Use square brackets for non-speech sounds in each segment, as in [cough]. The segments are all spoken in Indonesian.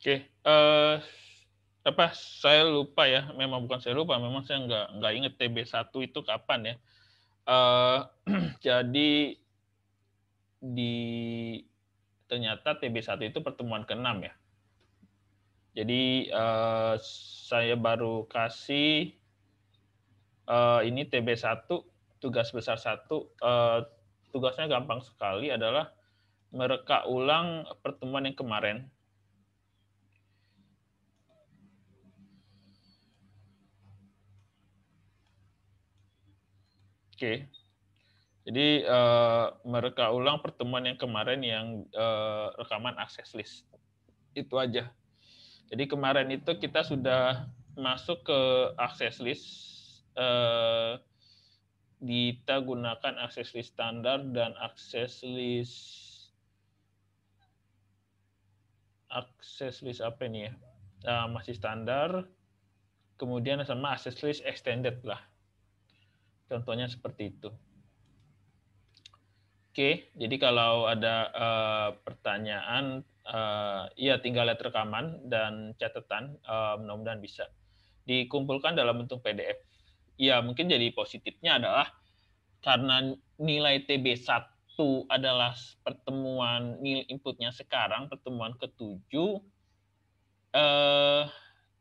Oke, uh, apa saya lupa ya, memang bukan saya lupa, memang saya nggak nggak inget TB1 itu kapan ya. Uh, [clears throat] jadi di ternyata TB1 itu pertemuan keenam ya. Jadi uh, saya baru kasih uh, ini TB1 tugas besar satu uh, tugasnya gampang sekali adalah mereka ulang pertemuan yang kemarin Oke. Jadi uh, mereka ulang pertemuan yang kemarin yang uh, rekaman akses list. Itu aja. Jadi kemarin itu kita sudah masuk ke akses list uh, eh, kita gunakan akses list standar dan akses list akses list apa ini ya? Uh, masih standar. Kemudian sama akses list extended lah Contohnya seperti itu. Oke, jadi kalau ada uh, pertanyaan, uh, ya tinggal lihat rekaman dan catatan, uh, mudah-mudahan bisa dikumpulkan dalam bentuk PDF. Ya, mungkin jadi positifnya adalah karena nilai TB1 adalah pertemuan nilai inputnya sekarang, pertemuan ketujuh, eh,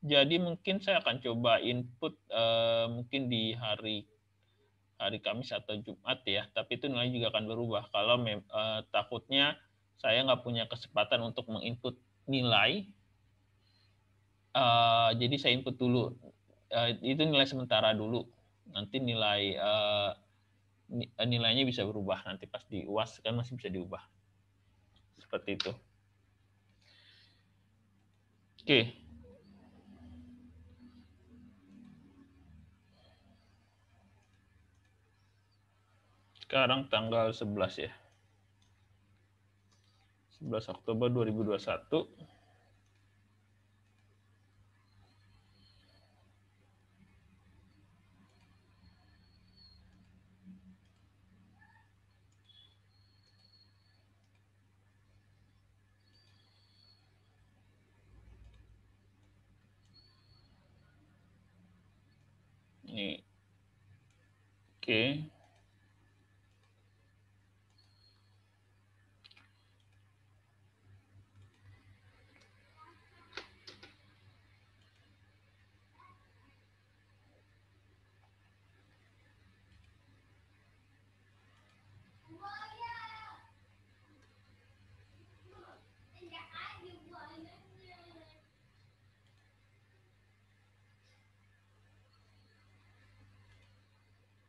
jadi mungkin saya akan coba input eh, mungkin di hari hari Kamis atau Jumat ya, tapi itu nilai juga akan berubah. Kalau uh, takutnya saya nggak punya kesempatan untuk menginput nilai, uh, jadi saya input dulu. Uh, itu nilai sementara dulu. Nanti nilai uh, nilainya bisa berubah nanti pas di kan masih bisa diubah. Seperti itu. Oke. Okay. Sekarang tanggal 11 ya. 11 Oktober 2021. Oke. Okay.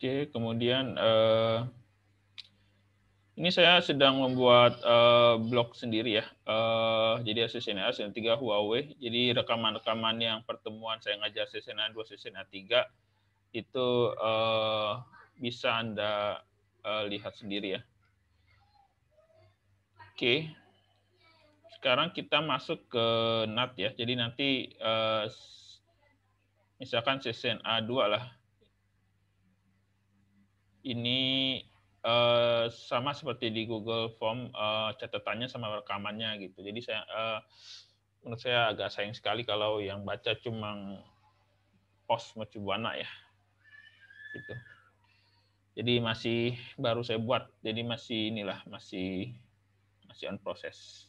Oke, kemudian uh, ini saya sedang membuat uh, blog sendiri ya. Uh, jadi SSNA SSNA 3 Huawei. Jadi rekaman-rekaman yang pertemuan saya ngajar SSNA 2, SSNA 3 itu uh, bisa Anda uh, lihat sendiri ya. Oke. Sekarang kita masuk ke NAT ya. Jadi nanti uh, misalkan SSNA 2 lah ini uh, sama seperti di Google Form uh, catatannya sama rekamannya gitu. Jadi saya uh, menurut saya agak sayang sekali kalau yang baca cuma pos mercubuana ya. Gitu. Jadi masih baru saya buat. Jadi masih inilah masih masih on proses.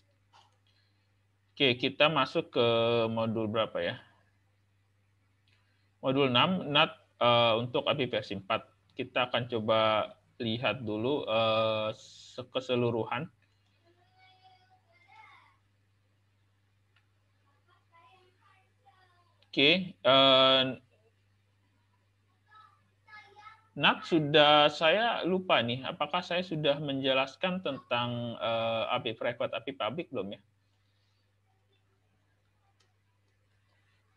Oke, kita masuk ke modul berapa ya? Modul 6 NAT uh, untuk API versi 4 kita akan coba lihat dulu uh, keseluruhan. Oke, okay, uh, eh, Nak sudah saya lupa nih, apakah saya sudah menjelaskan tentang uh, API private, API publik belum ya?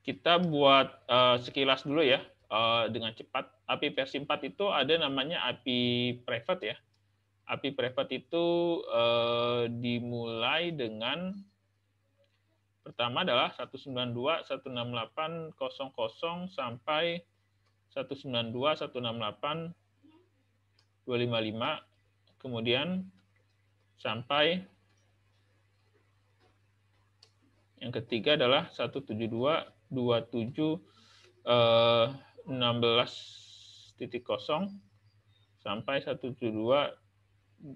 Kita buat uh, sekilas dulu ya uh, dengan cepat. API versi 4 itu ada namanya API private ya. API private itu uh, dimulai dengan pertama adalah 192.168.00 sampai 192.168.255 kemudian sampai yang ketiga adalah 172 27 eh, 16.0 sampai 172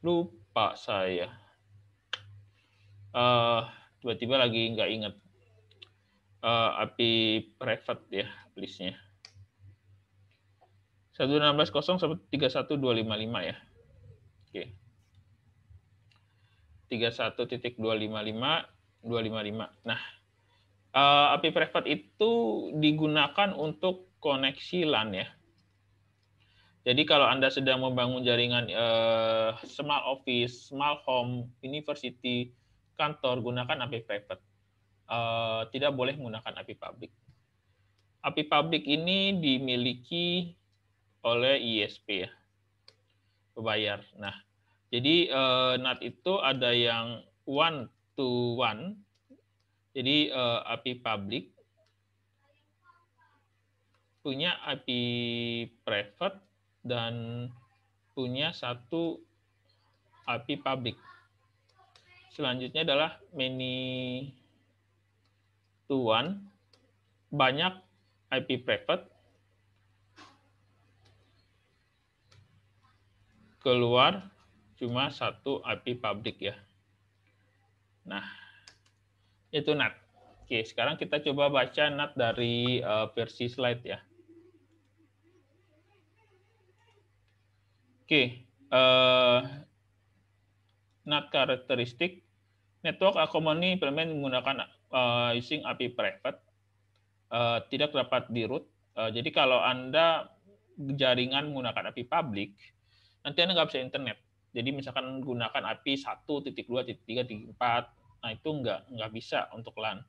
lupa saya uh, tiba-tiba lagi nggak ingat uh, API private ya listnya 1.16.0 sampai 31255 ya oke okay. 31.255 255 nah uh, API private itu digunakan untuk koneksi LAN ya. Jadi kalau Anda sedang membangun jaringan uh, eh, small office, small home, university, kantor, gunakan API private. Uh, tidak boleh menggunakan API public. API public ini dimiliki oleh ISP ya, pebayar. Nah, jadi uh, NAT itu ada yang one to one jadi uh, API public punya API private dan punya satu API public. Selanjutnya adalah many to one, banyak IP private keluar cuma satu IP public ya. Nah, itu NAT. Oke, sekarang kita coba baca NAT dari uh, versi slide ya. Oke, uh, NAT karakteristik network accompany implement menggunakan uh, eh, using API private uh, tidak dapat di root. Uh, jadi kalau Anda jaringan menggunakan API public, nanti Anda nggak bisa internet. Jadi misalkan gunakan API 1.2.3.4 Nah, itu nggak, nggak bisa untuk LAN.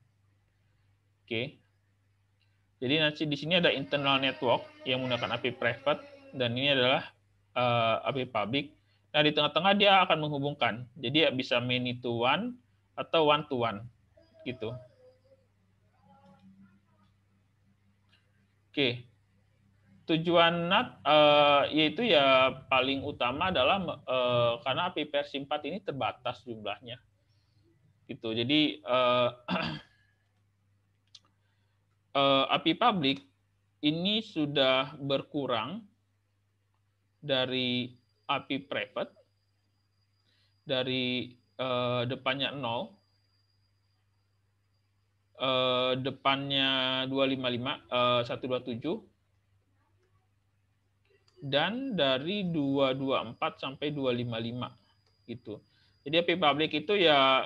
Oke. Jadi nanti di sini ada internal network yang menggunakan API private, dan ini adalah uh, eh, API public. Nah, di tengah-tengah dia akan menghubungkan. Jadi bisa many to one atau one to one. Gitu. Oke. tujuan NAT uh, eh, yaitu ya paling utama adalah uh, karena API versi 4 ini terbatas jumlahnya gitu. Jadi uh, uh, [clears throat] API publik ini sudah berkurang dari API private dari uh, depannya 0 uh, depannya 255 uh, 127 dan dari 224 sampai 255 gitu. Jadi API publik itu ya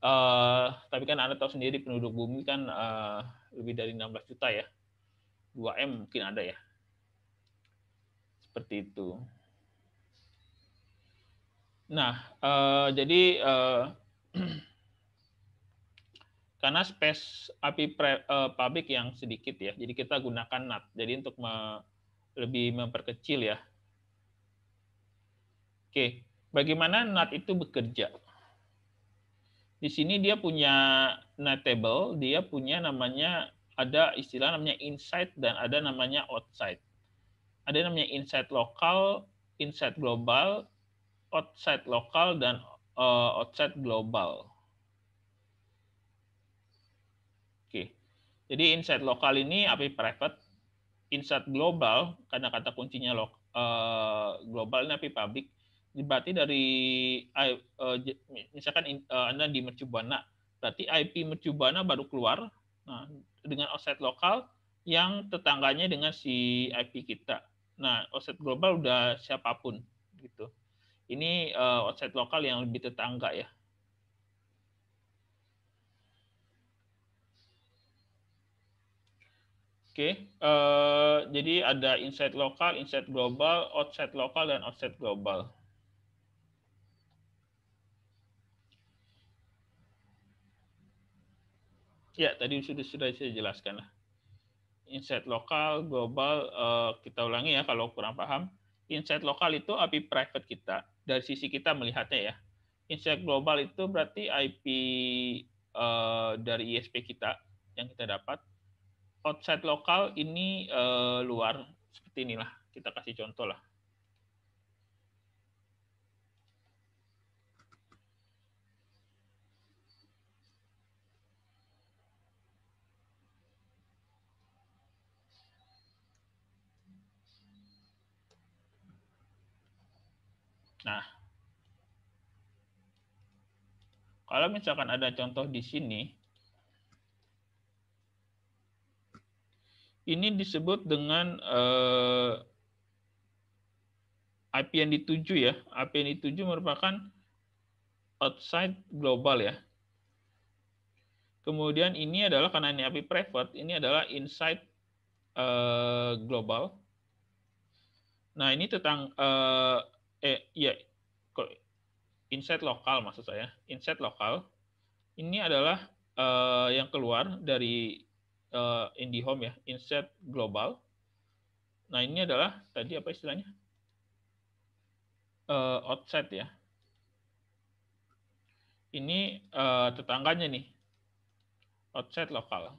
Uh, tapi kan Anda tahu sendiri penduduk bumi kan uh, lebih dari 16 juta ya. 2M mungkin ada ya. Seperti itu. Nah, uh, jadi uh, [clears throat] karena space API pre, uh, public yang sedikit ya, jadi kita gunakan NAT. Jadi untuk me, lebih memperkecil ya. Oke, bagaimana NAT itu bekerja? di sini dia punya nah table, dia punya namanya ada istilah namanya inside dan ada namanya outside. Ada namanya inside lokal, inside global, outside lokal dan uh, outside global. Oke. Jadi inside lokal ini API private, inside global karena kata kuncinya lo, uh, eh, global ini API public berarti dari eh, misalkan eh, Anda di Mercubana, berarti IP Mercubana baru keluar nah, dengan offset lokal yang tetangganya dengan si IP kita. Nah, offset global udah siapapun gitu. Ini uh, offset lokal yang lebih tetangga ya. Oke, okay. uh, jadi ada inside lokal, inside global, offset lokal, dan offset global. Ya, tadi sudah sudah saya jelaskan lah. Insight lokal, global, uh, kita ulangi ya kalau kurang paham. Insight lokal itu IP private kita, dari sisi kita melihatnya ya. Insight global itu berarti IP uh, eh, dari ISP kita yang kita dapat. Outside lokal ini uh, luar, seperti inilah. Kita kasih contoh lah. Nah, kalau misalkan ada contoh di sini, ini disebut dengan eh, IP yang dituju ya. IP yang dituju merupakan outside global ya. Kemudian ini adalah karena ini IP private, ini adalah inside uh, global. Nah, ini tentang uh, eh, eh iya inset lokal maksud saya inset lokal ini adalah uh, yang keluar dari uh, eh, IndiHome ya inset global nah ini adalah tadi apa istilahnya uh, eh, outside ya ini uh, tetangganya nih outside lokal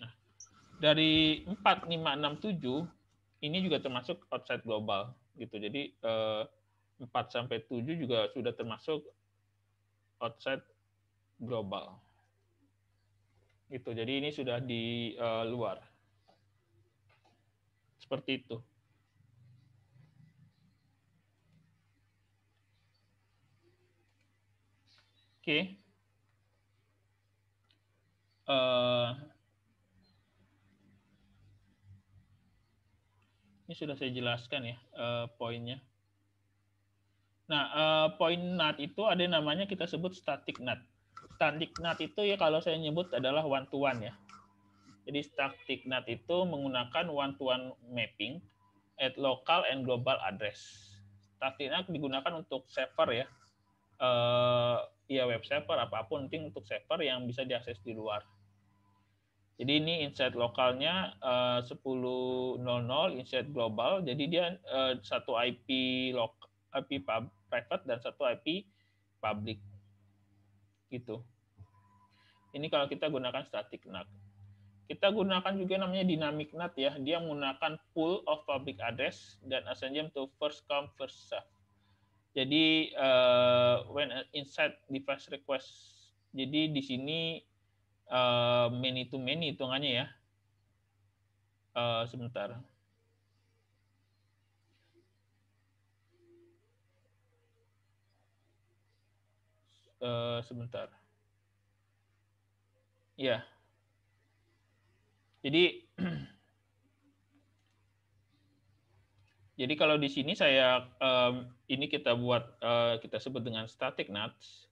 nah dari 4567 ini juga termasuk outside global gitu. Jadi eh, empat sampai tujuh juga sudah termasuk outside global. Gitu. Jadi ini sudah di eh, luar. Seperti itu. Oke. Okay. Uh, eh, Ini sudah saya jelaskan ya uh, poinnya. Nah, uh, eh, poin NAT itu ada yang namanya kita sebut static NAT. Static NAT itu ya kalau saya nyebut adalah one to one ya. Jadi static NAT itu menggunakan one to one mapping at local and global address. Static NAT digunakan untuk server ya. Uh, ya web server apapun penting untuk server yang bisa diakses di luar. Jadi ini insight lokalnya eh, uh, 10.00 insight global. Jadi dia uh, satu IP lok IP pub, private dan satu IP public. Gitu. Ini kalau kita gunakan static NAT. Kita gunakan juga namanya dynamic NAT ya. Dia menggunakan pool of public address dan assign them to first come first serve. Jadi uh, when inside device request. Jadi di sini Eh, many to many hitungannya ya. Uh, sebentar. Uh, sebentar. Ya. Yeah. Jadi [clears throat] Jadi kalau di sini saya um, ini kita buat uh, kita sebut dengan static nuts.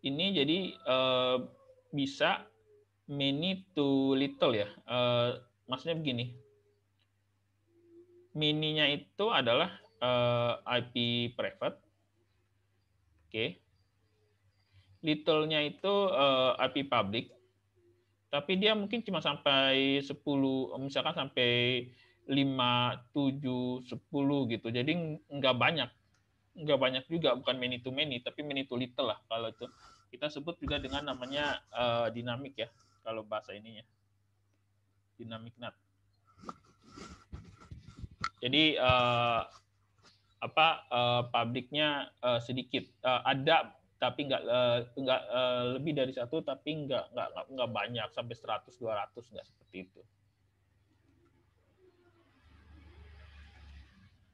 Ini jadi uh, bisa mini to little ya. Uh, maksudnya begini. Mininya itu adalah uh, eh, IP private. Oke. Okay. Little-nya itu uh, eh, IP public. Tapi dia mungkin cuma sampai 10 misalkan sampai 5 7 10 gitu. Jadi nggak banyak. Nggak banyak juga bukan many to many tapi many to little lah kalau itu. Kita sebut juga dengan namanya uh, dinamik ya, kalau bahasa ininya. Dinamik nut. Jadi uh, apa uh, publiknya uh, sedikit uh, ada tapi nggak uh, nggak uh, lebih dari satu tapi nggak nggak nggak banyak sampai 100 200 nggak seperti itu.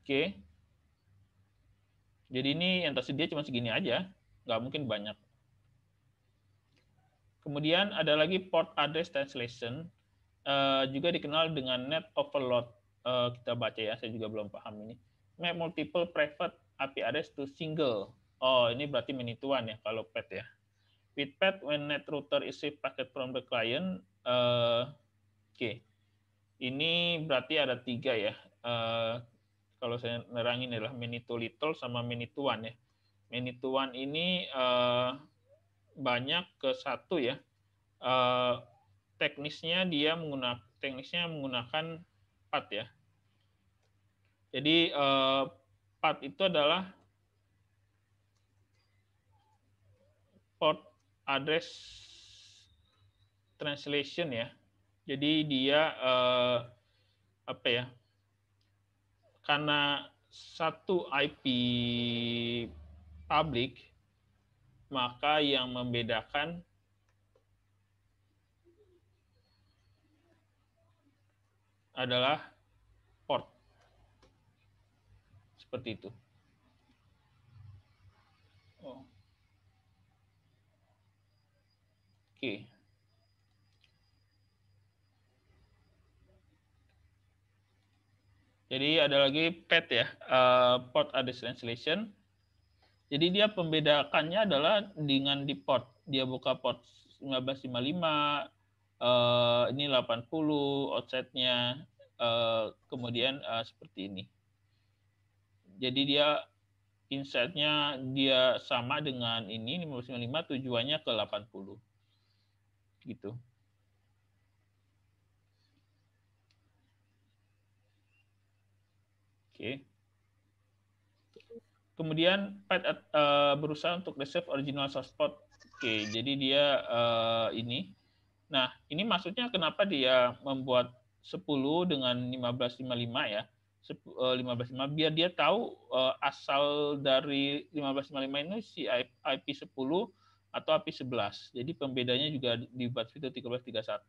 Oke. Jadi ini yang tersedia cuma segini aja, nggak mungkin banyak. Kemudian ada lagi port address translation, uh, juga dikenal dengan net overload. Uh, kita baca ya, saya juga belum paham ini. Map multiple private IP address to single. Oh, ini berarti minituan ya kalau PET ya. With PET, when net router is receive packet from the client, uh, oke. Okay. Ini berarti ada tiga ya. Uh, kalau saya nerangin adalah many to little sama many to one ya. Many to ini uh, banyak ke satu ya. Eh, teknisnya dia menggunakan teknisnya menggunakan PAT ya. Jadi eh, PAT itu adalah port address translation ya. Jadi dia eh, apa ya? Karena satu IP public maka yang membedakan adalah port. Seperti itu. Oh. Oke. Jadi ada lagi PET ya, uh, port address translation. Jadi dia pembedakannya adalah dengan di port. Dia buka port 1955, eh, ini 80 offsetnya, eh, kemudian eh, seperti ini. Jadi dia insetnya dia sama dengan ini 595 tujuannya ke 80. Gitu. Oke. Okay. Kemudian Pat uh, berusaha untuk reserve original source code. Oke, jadi dia uh, ini. Nah, ini maksudnya kenapa dia membuat 10 dengan 1555 ya. 1555 eh, biar dia tahu uh, asal dari 1555 ini si IP10 atau IP11. Jadi pembedanya juga dibuat fitur 1331.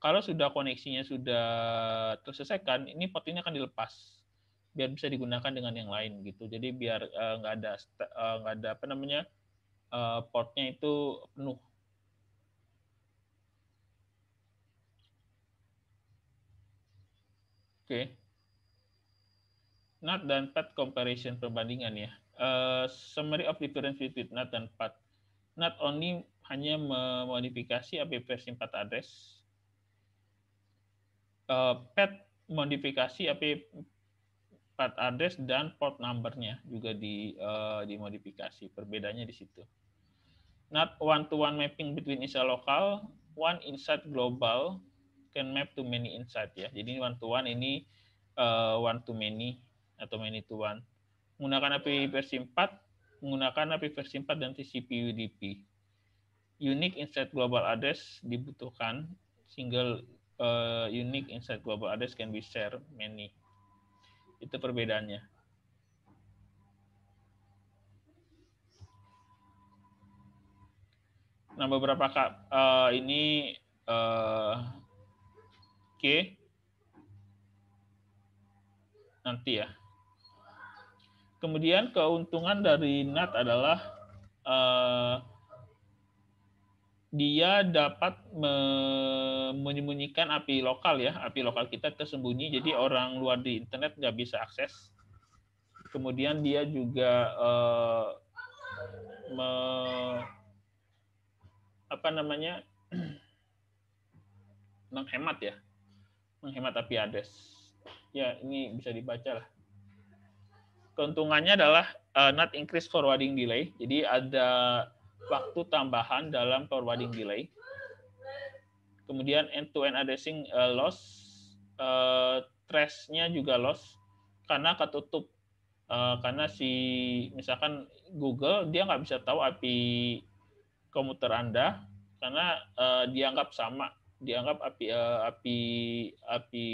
Kalau sudah koneksinya sudah terselesaikan, ini port ini akan dilepas biar bisa digunakan dengan yang lain gitu. Jadi biar eh, nggak uh, ada eh, nggak uh, ada apa namanya uh, portnya itu penuh. Oke. Okay. NAT dan PAT comparison perbandingan ya. Uh, summary of difference between not dan PAT. not only hanya memodifikasi AP versi 4 address. Uh, PAT modifikasi AP port address dan port numbernya juga di uh, dimodifikasi. Perbedaannya di situ. Not one-to-one mapping between insight local one inside global can map to many inside ya. Jadi one-to-one ini uh, eh, one-to-many atau many-to-one. Menggunakan API versi 4, menggunakan API versi 4 dan TCP UDP. Unique inside global address dibutuhkan, single uh, unique inside global address can be shared many itu perbedaannya. Nah, beberapa uh, ini uh, eh, oke. Okay. Nanti ya. Kemudian keuntungan dari NAT adalah uh, dia dapat menyembunyikan API lokal ya, API lokal kita tersembunyi, jadi ah. orang luar di internet nggak bisa akses. Kemudian dia juga uh, me, apa namanya [clears throat] menghemat ya, menghemat API address. Ya ini bisa dibaca lah. Keuntungannya adalah uh, not increase forwarding delay. Jadi ada waktu tambahan dalam forwarding hmm. delay. Kemudian end-to-end -end addressing uh, eh, loss, uh, eh, trace nya juga loss karena ketutup uh, karena si misalkan Google dia nggak bisa tahu API komputer Anda karena uh, dianggap sama, dianggap API uh, API API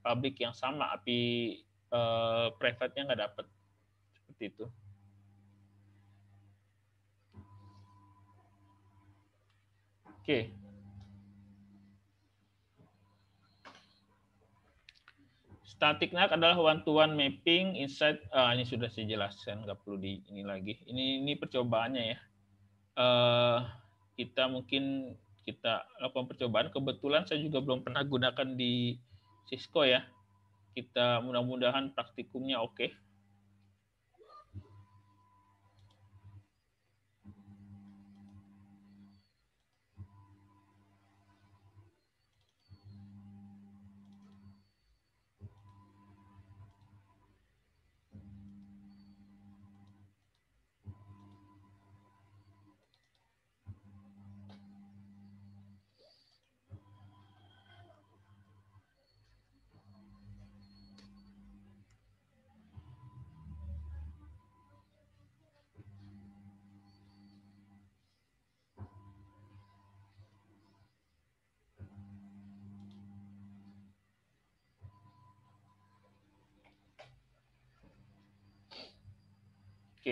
publik yang sama, API uh, private-nya nggak dapat seperti itu. Oke. Static NAC adalah one to one mapping Inside Ah, ini sudah saya jelaskan, nggak perlu di ini lagi. Ini ini percobaannya ya. Uh, kita mungkin kita lakukan percobaan. Kebetulan saya juga belum pernah gunakan di Cisco ya. Kita mudah-mudahan praktikumnya oke. Okay.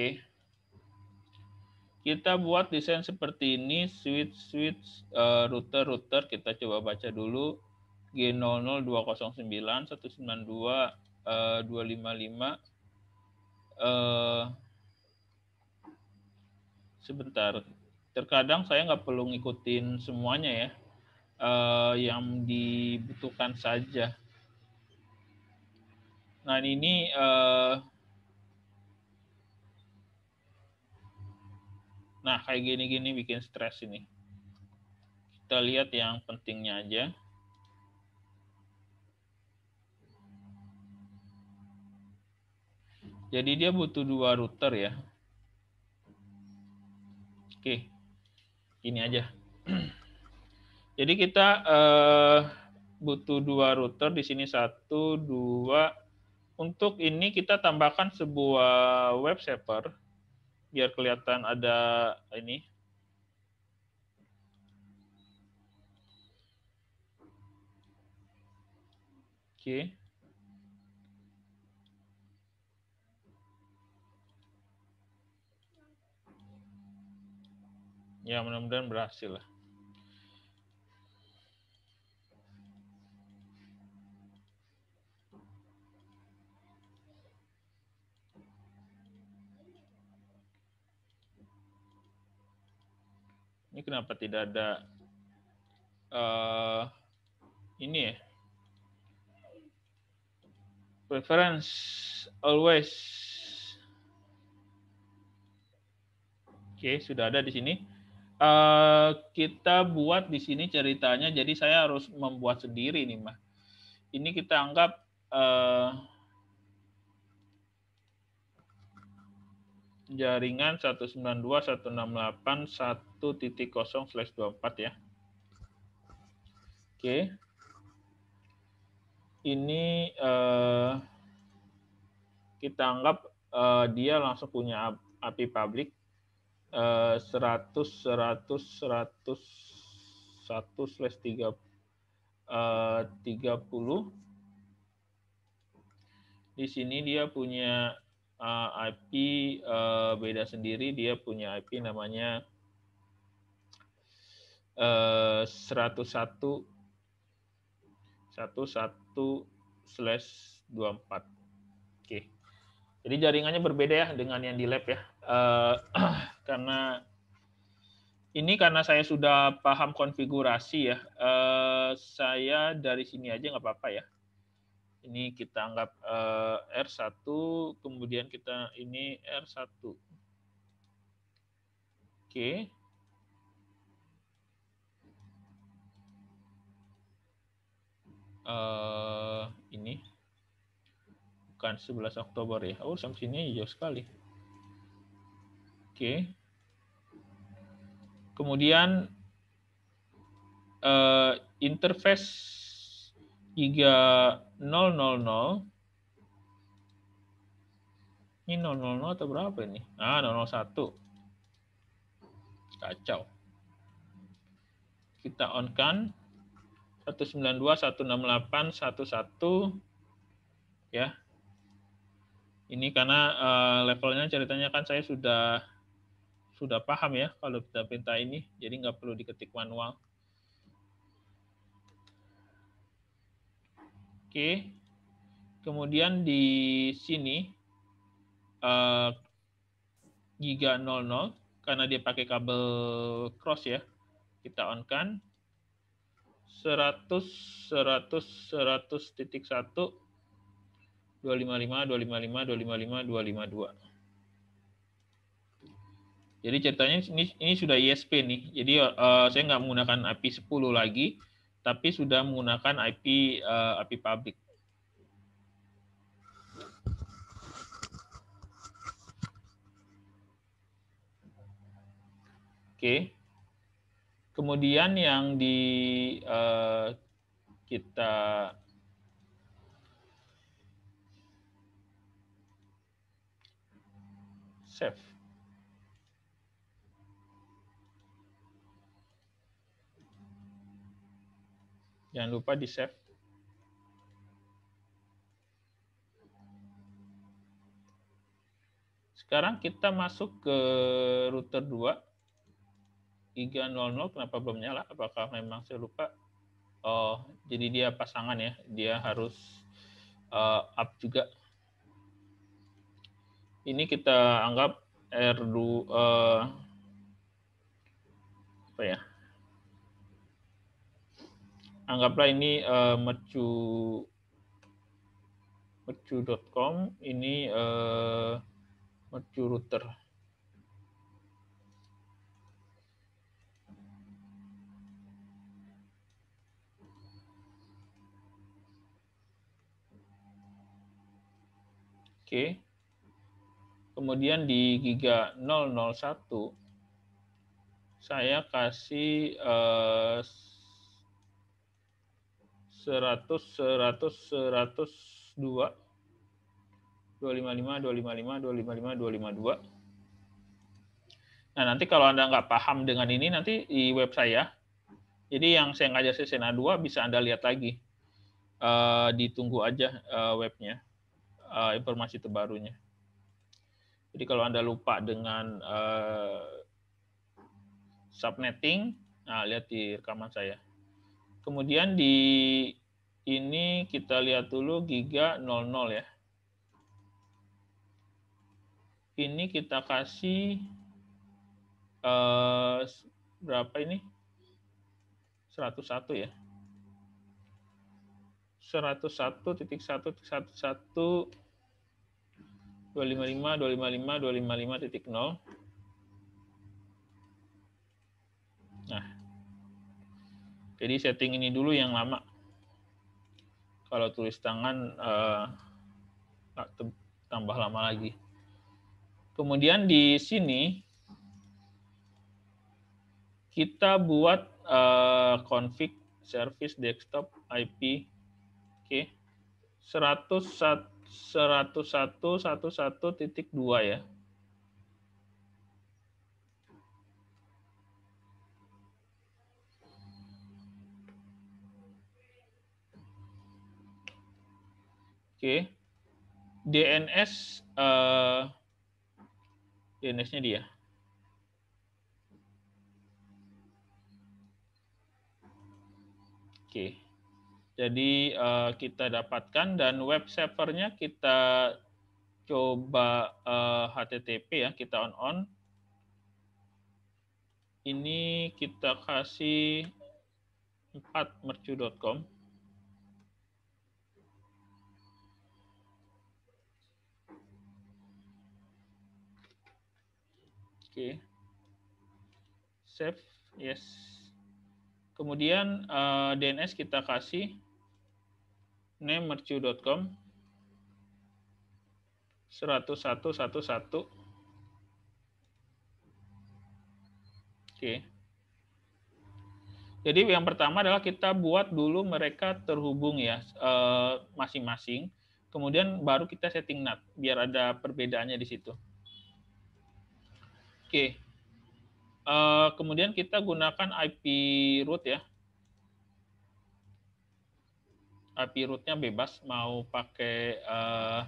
Oke. Kita buat desain seperti ini, switch switch eh, router router kita coba baca dulu g 00209192255 eh, eh, sebentar. Terkadang saya nggak perlu ngikutin semuanya ya, yang dibutuhkan saja. Nah ini Nah, kayak gini-gini bikin stres ini. Kita lihat yang pentingnya aja. Jadi dia butuh dua router ya. Oke, ini aja. [clears throat] Jadi kita uh, butuh dua router di sini satu, dua. Untuk ini kita tambahkan sebuah web server biar kelihatan ada ini. Oke. Okay. Ya, mudah-mudahan berhasil lah. Ini kenapa tidak ada uh, ini ya? Preference always. Oke, okay, sudah ada di sini. Uh, kita buat di sini ceritanya, jadi saya harus membuat sendiri nih, mah. Ini kita anggap uh, jaringan 192.168.1.0/24 ya. Oke. Ini eh, kita anggap eh, dia langsung punya API public eh, 100 100 100 1/3 slash eh, uh, 30 di sini dia punya uh, eh, IP uh, eh, beda sendiri dia punya IP namanya uh, 101 11 slash 24. Oke. Okay. Jadi jaringannya berbeda ya dengan yang di lab ya. Uh, [clears throat] karena ini karena saya sudah paham konfigurasi ya. saya dari sini aja nggak apa-apa ya ini kita anggap uh, eh, R1, kemudian kita ini R1. Oke. Okay. Uh, eh, ini bukan 11 Oktober ya. Oh, sampai sini hijau sekali. Oke. Okay. Kemudian uh, interface 3 000 ini 000 atau berapa ini? Ah, 001. Kacau. Kita on kan 192 168 11 ya. Ini karena uh, levelnya ceritanya kan saya sudah sudah paham ya kalau kita pinta ini, jadi nggak perlu diketik manual. Oke. Kemudian di sini uh, giga 00 karena dia pakai kabel cross ya. Kita on kan 100 100 100 titik 1 255 255 255 252. Jadi ceritanya ini ini sudah ISP nih. Jadi uh, saya nggak menggunakan API 10 lagi tapi sudah menggunakan IP uh, eh, IP public. Oke. Okay. Kemudian yang di uh, kita save. Jangan lupa di save. Sekarang kita masuk ke router 2. 300 kenapa belum nyala? Apakah memang saya lupa? Oh, jadi dia pasangan ya. Dia harus uh, up juga. Ini kita anggap R2 uh, eh, apa ya? anggaplah ini uh, mercu mercu.com ini uh, mercu router. Oke. Okay. Kemudian di giga 001 saya kasih uh, seratus seratus seratus dua dua lima lima dua lima lima dua lima lima dua lima dua Nah, nanti kalau Anda nggak paham dengan ini, nanti di web saya, jadi yang saya ngajar sesena 2 bisa Anda lihat lagi. Uh, ditunggu aja uh, webnya, uh, informasi terbarunya. Jadi kalau Anda lupa dengan uh, subnetting, nah lihat di rekaman saya. Kemudian di ini kita lihat dulu giga 00 ya. Ini kita kasih eh, berapa ini? 101 ya. 101 titik titik 1 11 255 255 255 titik 0 Jadi setting ini dulu yang lama. Kalau tulis tangan uh, tambah lama lagi. Kemudian di sini kita buat uh, config service desktop IP oke okay. 101 titik dua ya. Oke. DNS uh, eh, DNS-nya dia. Oke. Jadi uh, kita dapatkan dan web servernya kita coba uh, eh, HTTP ya, kita on on. Ini kita kasih 4mercu.com. Oke. Save, yes. Kemudian uh, eh, DNS kita kasih name mercu.com 10111. Oke. Jadi yang pertama adalah kita buat dulu mereka terhubung ya eh, masing-masing. Uh, Kemudian baru kita setting NAT biar ada perbedaannya di situ. Oke. Uh, kemudian kita gunakan IP root ya. IP rootnya bebas, mau pakai uh,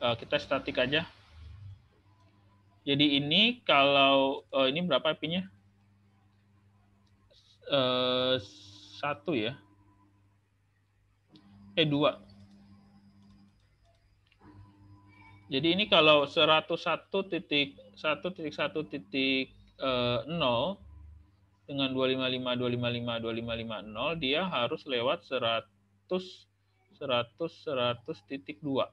uh, kita statik aja. Jadi ini kalau uh, ini berapa IP-nya? Uh, satu ya. Eh dua. Jadi ini kalau 101 titik 1.1.0 eh, dengan 255.255.255.0 dia harus lewat 100 100 100 titik 2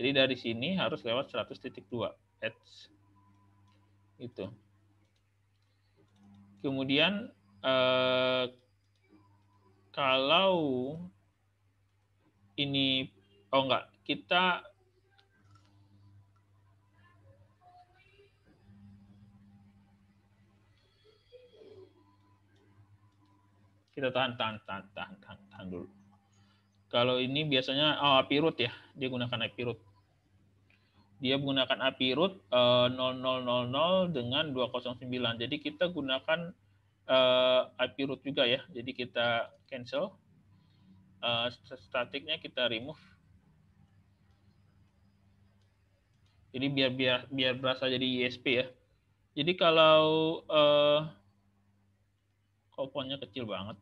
Jadi dari sini harus lewat 100 titik 2 Itu. Kemudian eh, kalau ini oh enggak, kita Kita tahan, tahan, tahan, tahan, tahan, tahan dulu. Kalau ini biasanya oh, api root ya, dia gunakan api root. Dia menggunakan api root uh, eh, 0000 dengan 209. Jadi kita gunakan uh, api root juga ya. Jadi kita cancel. uh, statiknya kita remove. Jadi biar biar biar berasa jadi ISP ya. Jadi kalau uh, kecil banget.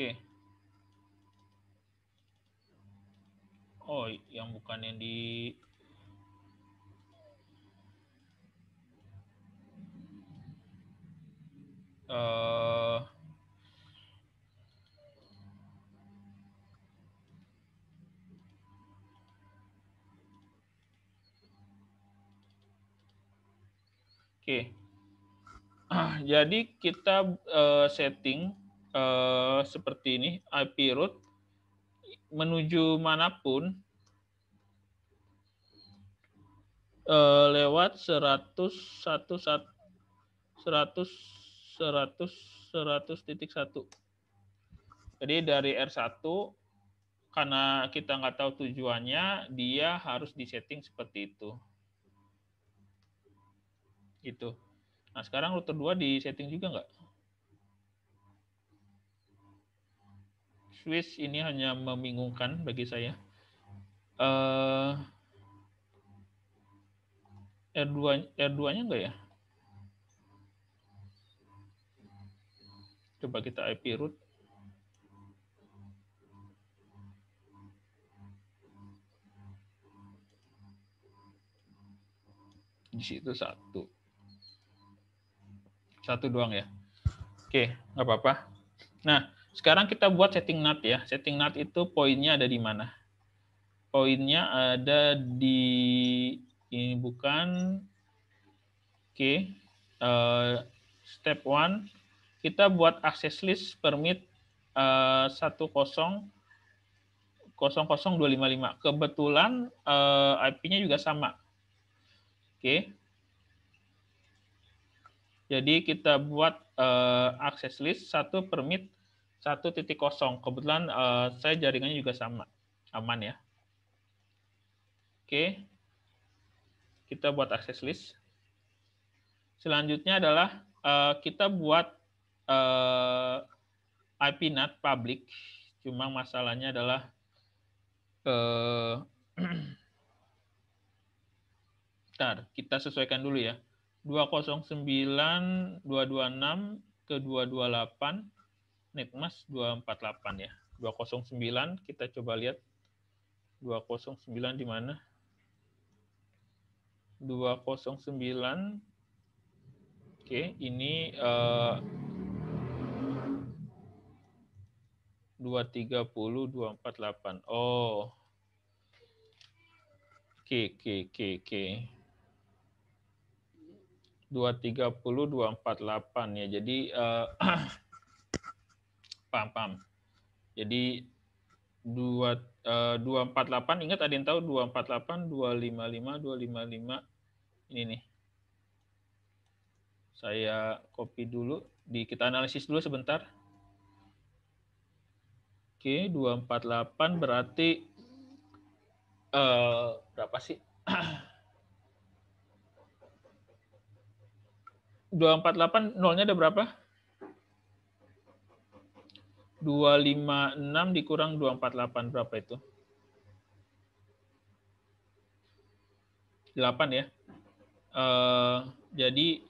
Oke. Oh, yang bukan yang di uh, Oke. Okay. [clears throat] Jadi kita uh, setting uh, seperti ini IP route menuju manapun uh, lewat 100 100 1 100 100 100 titik satu Jadi dari R1 karena kita nggak tahu tujuannya, dia harus disetting seperti itu. Gitu. Nah, sekarang router 2 disetting juga nggak? Swiss ini hanya membingungkan bagi saya. Uh, eh, R2 R2-nya enggak ya? Coba kita IP root. Di situ satu. Satu doang ya. Oke, nggak apa-apa. Nah, sekarang kita buat setting nat ya. Setting nat itu poinnya ada di mana? Poinnya ada di ini bukan. Oke. Okay. Uh, eh, step one kita buat access list permit uh, kosong 00255. Kebetulan uh, eh, IP-nya juga sama. Oke. Okay. Jadi kita buat uh, akses list satu permit satu titik kosong Kebetulan uh, saya jaringannya juga sama. Aman ya. Oke. Kita buat akses list. Selanjutnya adalah uh, kita buat uh, eh, nat public. Cuma masalahnya adalah uh, [clears throat] kita sesuaikan dulu ya. 209, 226 ke 228 Nekmas 248 ya. 209 kita coba lihat 209 di mana? 209 Oke, ini uh, 230 248. Oh. Oke, oke, oke, oke. 230 248 ya. Jadi uh, [clears throat] paham paham jadi dua eh, dua empat delapan ingat ada yang tahu dua empat delapan dua lima lima dua lima lima ini nih saya copy dulu di kita analisis dulu sebentar oke 248 berarti eh, berapa sih 248 [clears throat] nolnya ada berapa 256 dikurang 248 berapa itu? 8 ya. Uh, jadi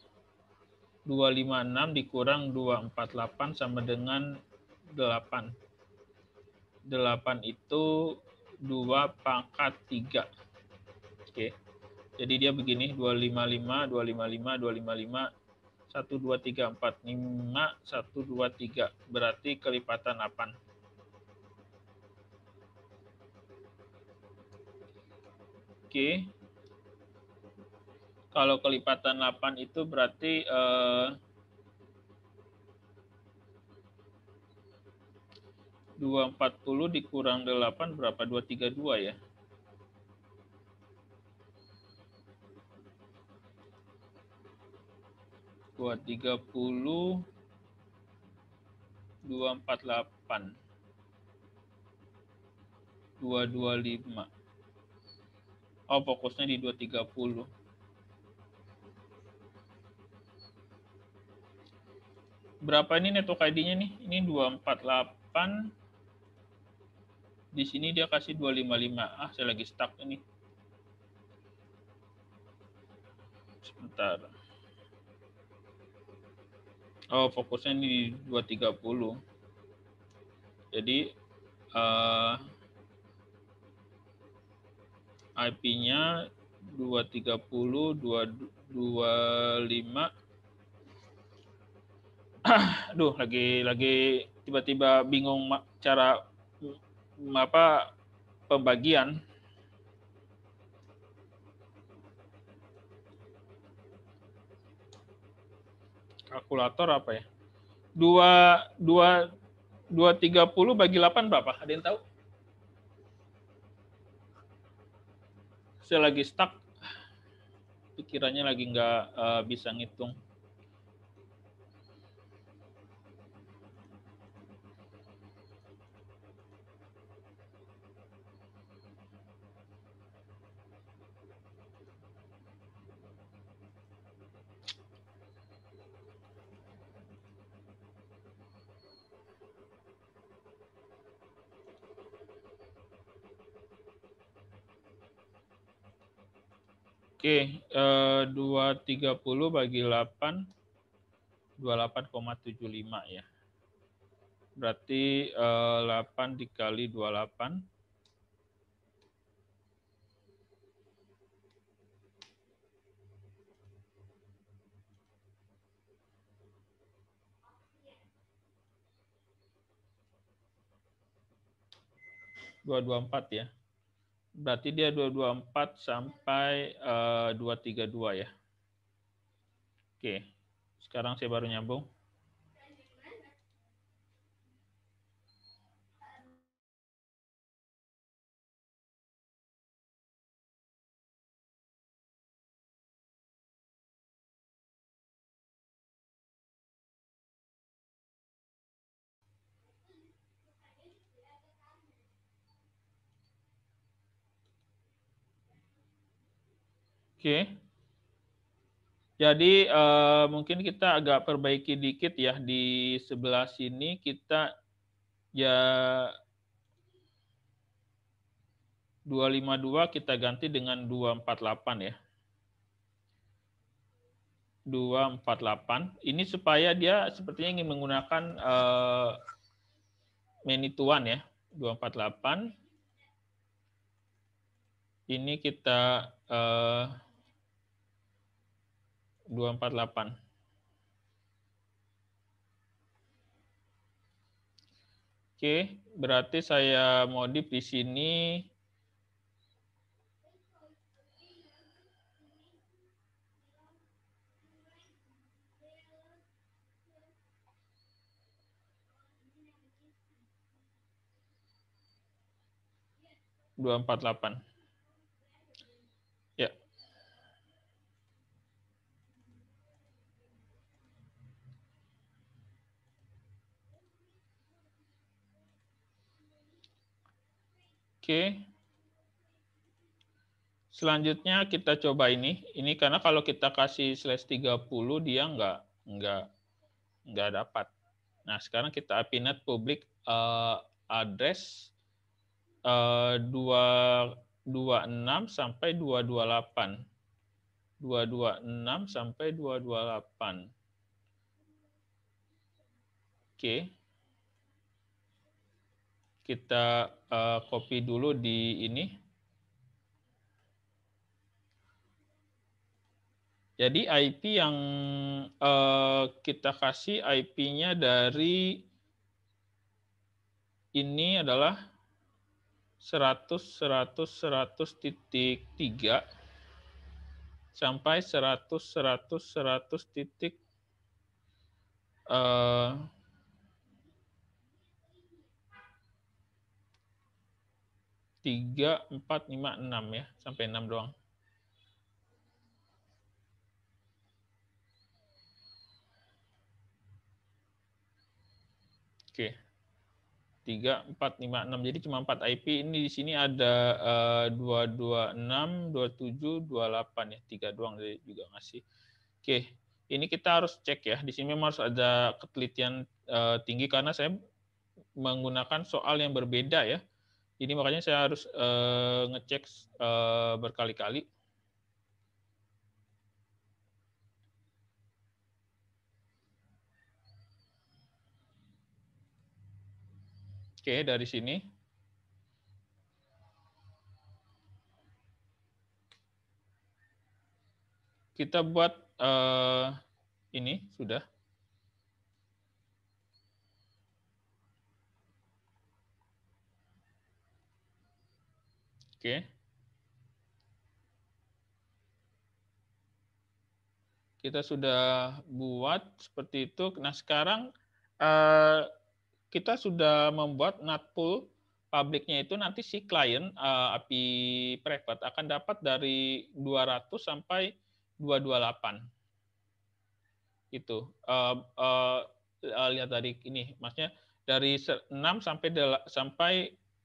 256 dikurang 248 sama dengan 8. 8 itu 2 pangkat 3. Oke. Jadi dia begini, 255, 255, 255, 1, 2, 3, 4, 5, 1, 2, 3. Berarti kelipatan 8. Oke. Kalau kelipatan 8 itu berarti eh, 240 dikurang 8 berapa? 232 ya. dua tiga puluh dua empat delapan dua dua lima oh fokusnya di dua tiga puluh berapa ini neto ID-nya nih ini dua empat delapan di sini dia kasih dua lima lima ah saya lagi stuck ini sebentar Oh, fokusnya di 230. Jadi uh, IP-nya 230 225 Aduh, lagi lagi tiba-tiba bingung cara apa pembagian kalkulator apa ya? 2 2 230 bagi 8 berapa? Ada yang tahu? Saya lagi stuck. Pikirannya lagi nggak uh, bisa ngitung. Oke, eh, dua tiga puluh bagi delapan, dua delapan tujuh lima ya. Berarti eh, delapan dikali dua delapan. dua dua empat ya berarti dia 224 sampai uh, eh, 232 ya. Oke, sekarang saya baru nyambung. Oke. Jadi uh, mungkin kita agak perbaiki dikit ya di sebelah sini kita ya 252 kita ganti dengan 248 ya. 248. Ini supaya dia sepertinya ingin menggunakan eh, menituan ya. 248. Ini kita uh, 248. Oke, berarti saya modif di sini dua empat delapan. Oke. Selanjutnya kita coba ini. Ini karena kalau kita kasih slash 30 dia nggak nggak nggak dapat. Nah, sekarang kita apinet public uh, address uh, eh, 226 sampai 228. 226 sampai 228. Oke. Okay kita uh, copy dulu di ini. Jadi IP yang uh, kita kasih IP-nya dari ini adalah 100 100 100 titik 3 sampai 100 100 100 titik uh, 3, 4, 5, 6 ya. Sampai 6 doang. Oke. 3, 4, 5, 6. Jadi cuma 4 IP. Ini di sini ada uh, 226, 27, 28 ya. 3 doang jadi juga ngasih. Oke. Ini kita harus cek ya. Di sini memang harus ada ketelitian uh, tinggi karena saya menggunakan soal yang berbeda ya ini makanya saya harus uh, ngecek uh, berkali-kali. Oke, dari sini. Kita buat uh, ini, sudah. Oke. Kita sudah buat seperti itu. Nah, sekarang eh, kita sudah membuat pool publiknya itu nanti si klien eh, API private akan dapat dari 200 sampai 228. Itu. Eh, lihat dari ini, maksudnya dari 6 sampai sampai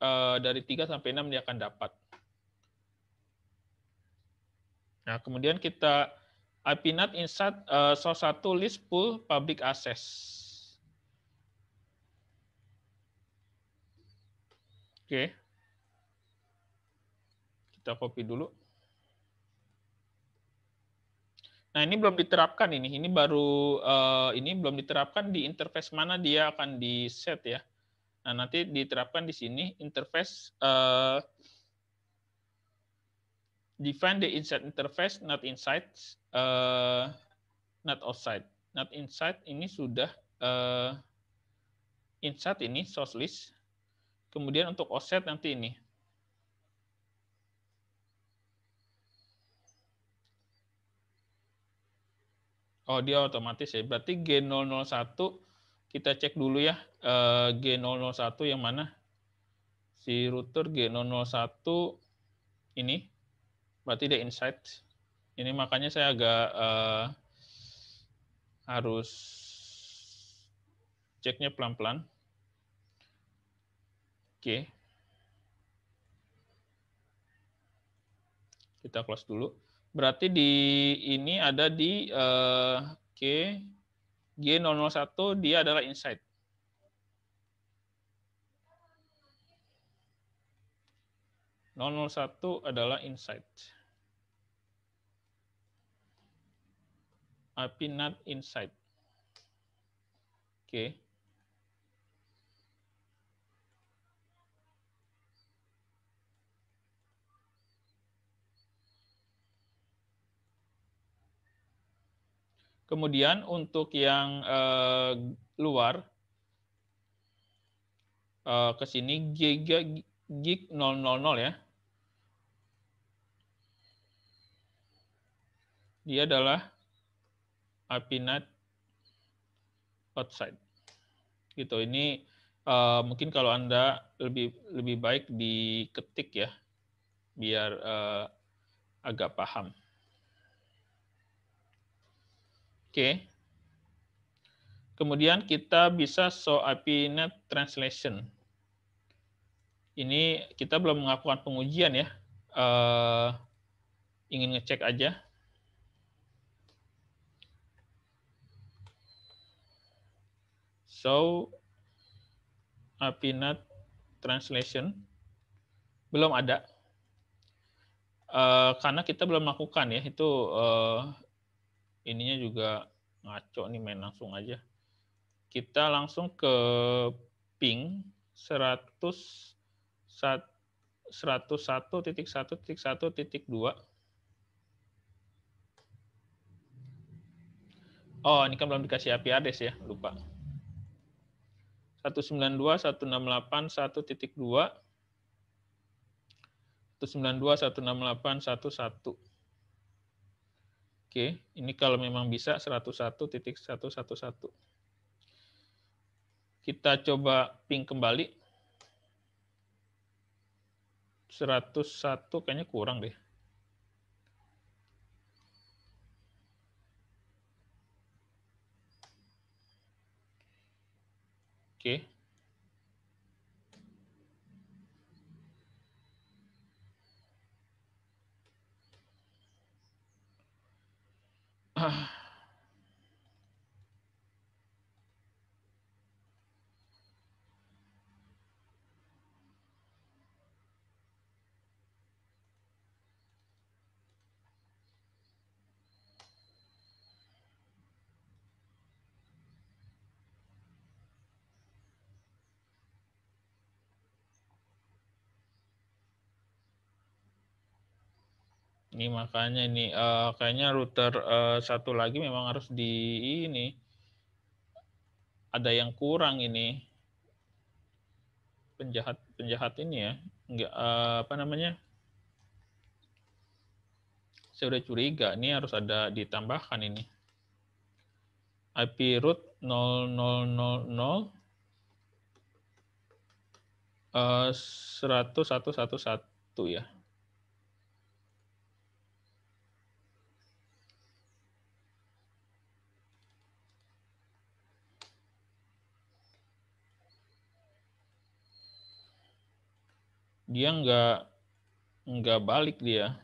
uh, dari 3 sampai 6 dia akan dapat. Nah, kemudian kita IPNet insert uh, salah satu list pool public access. Oke. Kita copy dulu. Nah, ini belum diterapkan ini. Ini baru uh, ini belum diterapkan di interface mana dia akan di set ya. Nah, nanti diterapkan di sini interface uh, define the insert interface not inside uh, not outside not inside ini sudah uh, eh, inside ini source list kemudian untuk offset nanti ini Oh, dia otomatis ya. Berarti G001 kita cek dulu ya. Uh, eh, G001 yang mana? Si router G001 ini berarti dia insight. Ini makanya saya agak uh, harus ceknya pelan-pelan. Oke. Kita close dulu. Berarti di ini ada di uh, oke G001 dia adalah insight. satu adalah insight. tapi not inside. Oke. Okay. Kemudian untuk yang uh, luar uh, ke sini giga gig 000 ya. Dia adalah API-NET outside. Gitu. Ini uh, mungkin kalau Anda lebih lebih baik diketik ya biar uh, agak paham. Oke. Okay. Kemudian kita bisa show API-NET translation. Ini kita belum melakukan pengujian ya. Uh, ingin ngecek aja. So, Apinat Translation belum ada. Uh, karena kita belum lakukan ya, itu uh, ininya juga ngaco nih main langsung aja. Kita langsung ke ping 100 101.1.1.2 Oh, ini kan belum dikasih API Ades ya, lupa. 192, 168, Oke, ini kalau memang bisa 101.111. Kita coba ping kembali. 101 kayaknya kurang deh. quê? Ah. Ini makanya ini uh, kayaknya router uh, satu lagi memang harus di ini. Ada yang kurang ini. Penjahat penjahat ini ya. nggak uh, apa namanya? Saya udah curiga, ini harus ada ditambahkan ini. IP root 0000 uh, 10111 ya. dia nggak nggak balik dia.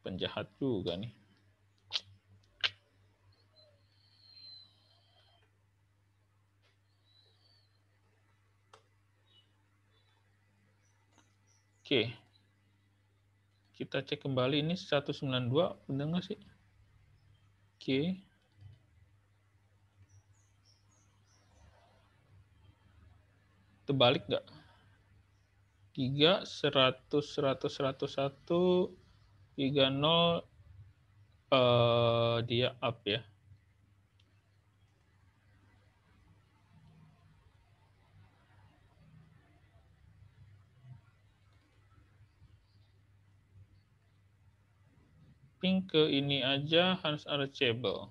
Penjahat juga nih. Oke. Kita cek kembali ini 192 benar nggak sih? Oke. terbalik nggak? 3, 100, 100, 101, 0, uh, dia up ya. Ping ke ini aja, Hans Archable.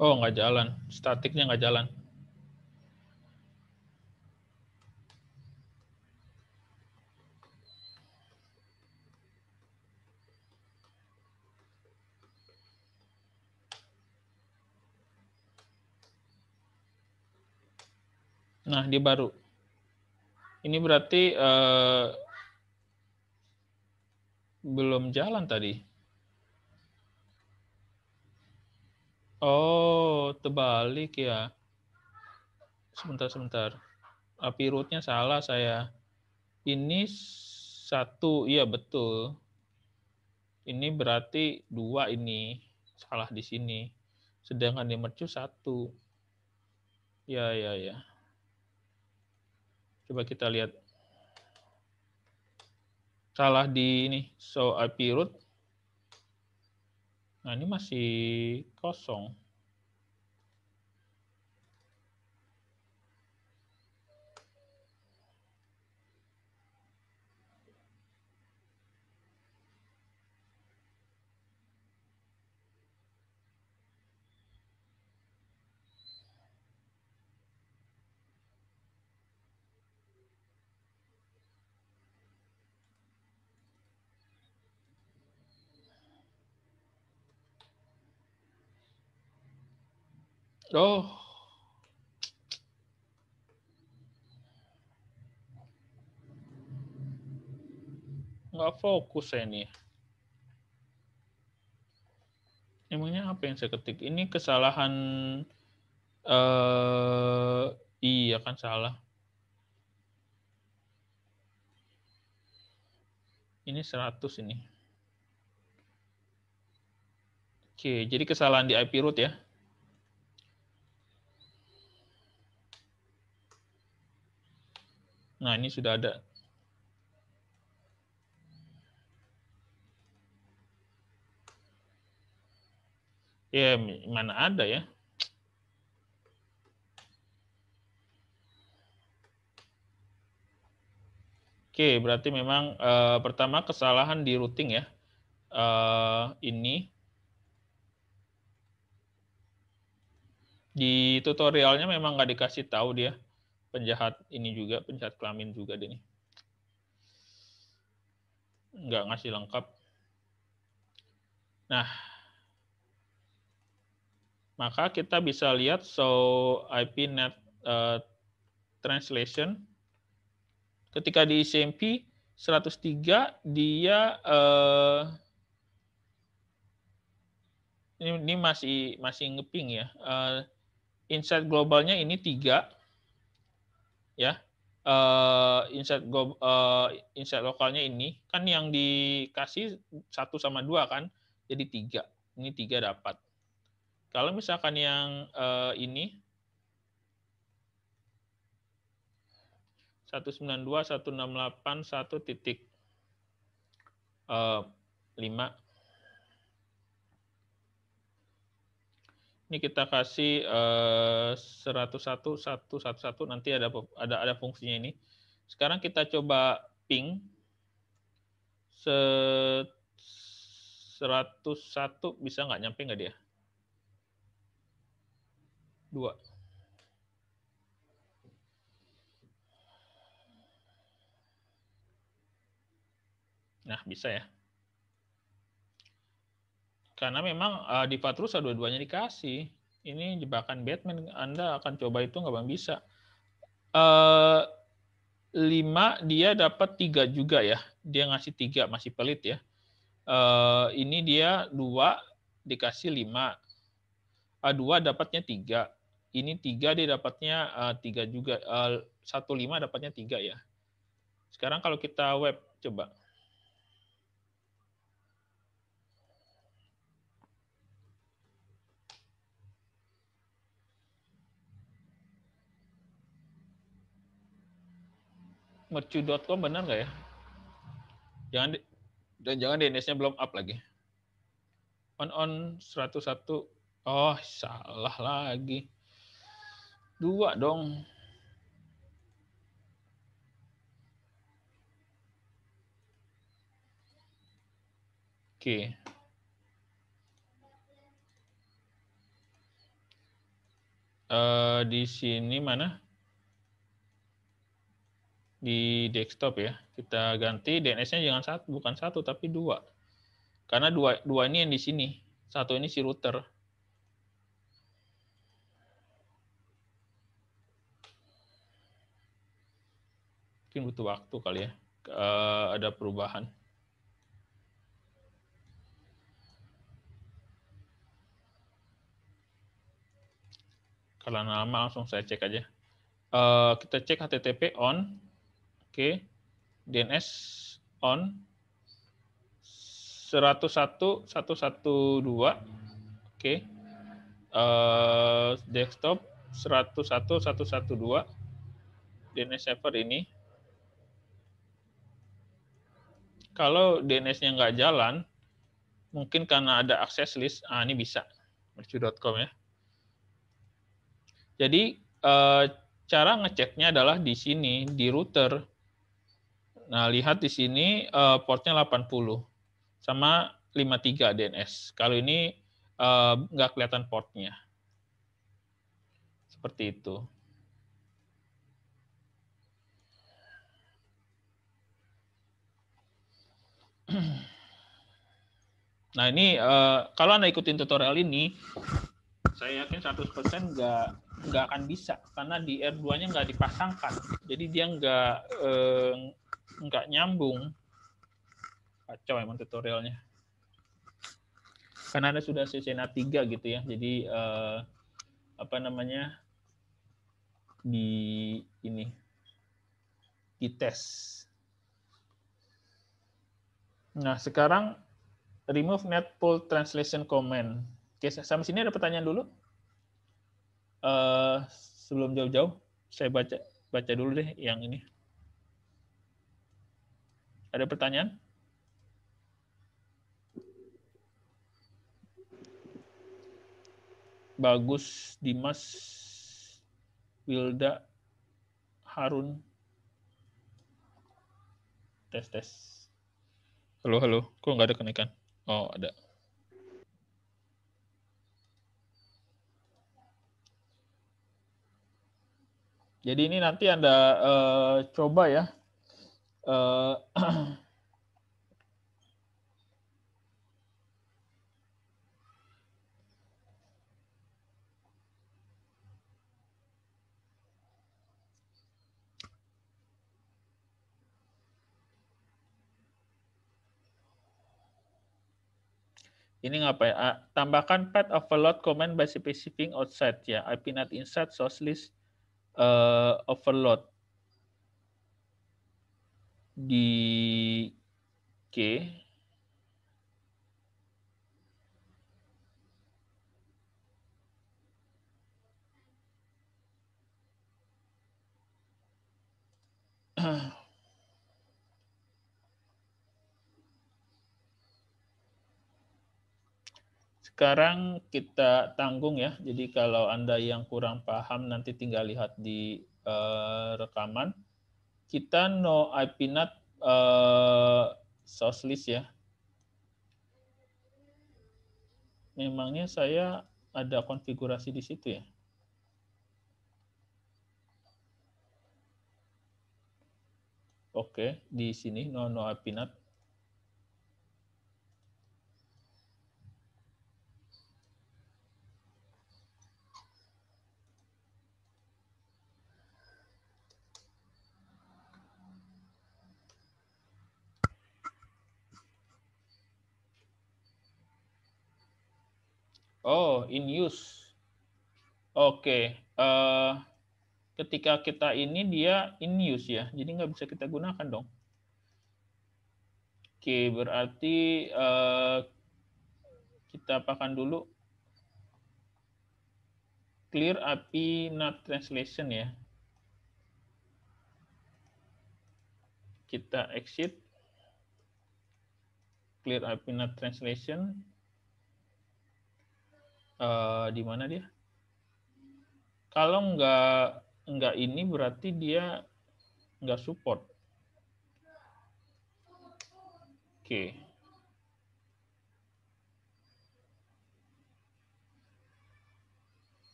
Oh, nggak jalan. Statiknya nggak jalan. Nah, dia baru. Ini berarti uh, belum jalan tadi. Oh, terbalik ya. Sebentar, sebentar. Api rootnya salah saya. Ini satu, iya betul. Ini berarti dua ini. Salah di sini. Sedangkan di mercu satu. Ya, ya, ya. Coba kita lihat. Salah di ini. So, api root Nah, ini masih kosong. Oh. Nggak fokus saya ini. Emangnya apa yang saya ketik? Ini kesalahan eh iya kan salah. Ini 100 ini. Oke, jadi kesalahan di IP root ya. Nah, ini sudah ada. Ya, mana ada ya. Oke, berarti memang uh, pertama kesalahan di routing ya. Uh, ini di tutorialnya memang nggak dikasih tahu dia penjahat ini juga, penjahat kelamin juga deh nih. Nggak ngasih lengkap. Nah, maka kita bisa lihat so net uh, translation ketika di SMP 103 dia uh, ini, ini masih masih ngeping ya. Uh, insight globalnya ini tiga ya uh, eh, insight go, uh, lokalnya ini kan yang dikasih satu sama dua kan jadi tiga ini tiga dapat kalau misalkan yang uh, ini 192 168 satu titik lima. ini kita kasih uh, 101 111 nanti ada ada ada fungsinya ini. Sekarang kita coba ping 101 bisa nggak nyampe nggak dia? Dua. Nah, bisa ya. Karena memang uh, eh, di Patrusa dua-duanya dikasih. Ini jebakan Batman, Anda akan coba itu nggak bang bisa. Uh, lima dia dapat tiga juga ya. Dia ngasih tiga, masih pelit ya. Uh, ini dia dua dikasih lima. Uh, dua dapatnya tiga. Ini tiga dia dapatnya uh, tiga juga. Uh, satu lima dapatnya tiga ya. Sekarang kalau kita web coba. mercu.com benar nggak ya? Jangan di, dan jangan DNS-nya belum up lagi. On on 101. Oh, salah lagi. Dua dong. Oke. Okay. Uh, eh, di sini mana? di desktop ya. Kita ganti DNS-nya jangan satu, bukan satu tapi dua. Karena dua dua ini yang di sini, satu ini si router. Mungkin butuh waktu kali ya. Uh, ada perubahan. Kalau nama langsung saya cek aja. Uh, kita cek HTTP on Oke. Okay. DNS on 101 112. Oke. Okay. Uh, eh, desktop 101 112 DNS server ini. Kalau DNS-nya nggak jalan, mungkin karena ada akses list, ah ini bisa, mercu.com ya. Jadi eh, cara ngeceknya adalah di sini, di router Nah, lihat di sini uh, portnya 80 sama 53 DNS. Kalau ini uh, kelihatan portnya. Seperti itu. [clears throat] Nah, ini uh, kalau Anda ikutin tutorial ini, saya yakin 100% nggak nggak akan bisa karena di R2-nya nggak dipasangkan. Jadi dia nggak eh, nggak nyambung kacau emang tutorialnya karena ada sudah CCNA 3 gitu ya jadi eh, apa namanya di ini di tes nah sekarang remove net pull translation comment oke sampai sini ada pertanyaan dulu eh, sebelum jauh-jauh saya baca baca dulu deh yang ini ada pertanyaan? Bagus, Dimas, Wilda, Harun. Tes, tes. Halo, halo. Kok nggak ada kenaikan? Oh, ada. Jadi ini nanti Anda uh, coba ya Eh, ini ngapain? Ah, tambahkan path of a overload command by specifying outside ya. IP not inside source list uh, eh, overload di K Sekarang kita tanggung ya. Jadi kalau Anda yang kurang paham nanti tinggal lihat di uh, rekaman kita no IP NAT uh, eh, source list ya. Memangnya saya ada konfigurasi di situ ya. Oke, di sini no no IP NAT. Oh, in use. Oke. Okay. Uh, eh, ketika kita ini dia in use ya. Jadi nggak bisa kita gunakan dong. Oke, okay, berarti uh, kita apakan dulu clear API not translation ya. Kita exit clear API not translation uh, di mana dia? Kalau nggak nggak ini berarti dia nggak support. Oke. Okay.